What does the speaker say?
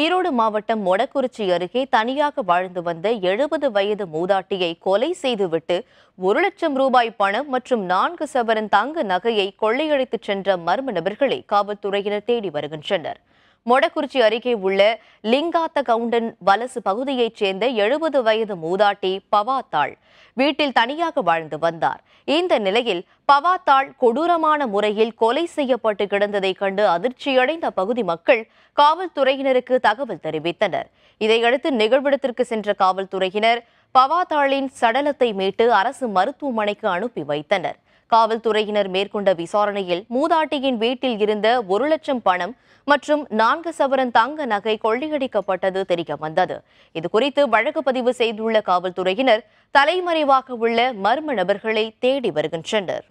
ஈரோடு மாவட்டம் மொடக்குறிச்சி அருகே தனியாக வாழ்ந்து வந்த எழுபது வயது மூதாட்டியை கொலை செய்துவிட்டு ஒரு லட்சம் ரூபாய் பணம் மற்றும் நான்கு சவரன் தங்க நகையை கொள்ளையடித்துச் சென்ற மர்ம நபர்களை காவல்துறையினர் தேடி வருகின்றனர் மொடக்குறிச்சி அருகே உள்ள லிங்காத்த கவுண்டன் வலசு பகுதியைச் சேர்ந்த எழுபது வயது மூதாட்டி பவாத்தாள் வீட்டில் தனியாக வாழ்ந்து வந்தார் இந்த நிலையில் பவாத்தாள் கொடூரமான முறையில் கொலை செய்யப்பட்டு கிடந்ததைக் கண்டு அதிர்ச்சியடைந்த பகுதி மக்கள் காவல்துறையினருக்கு தகவல் தெரிவித்தனர் இதையடுத்து நிகழ்விடத்திற்கு சென்ற காவல்துறையினர் பவாத்தாளின் சடலத்தை மீட்டு அரசு மருத்துவமனைக்கு அனுப்பி வைத்தனர் காவல்துறையினர் மேற்கொண்ட விசாரணையில் மூதாட்டியின் வீட்டில் இருந்த ஒரு லட்சம் பணம் மற்றும் நான்கு சவரன் தங்க நகை கொள்ளையடிக்கப்பட்டது தெரிய வந்தது இதுகுறித்து வழக்கு பதிவு செய்துள்ள காவல்துறையினர் தலைமறைவாக உள்ள மர்ம நபர்களை தேடி வருகின்றனர்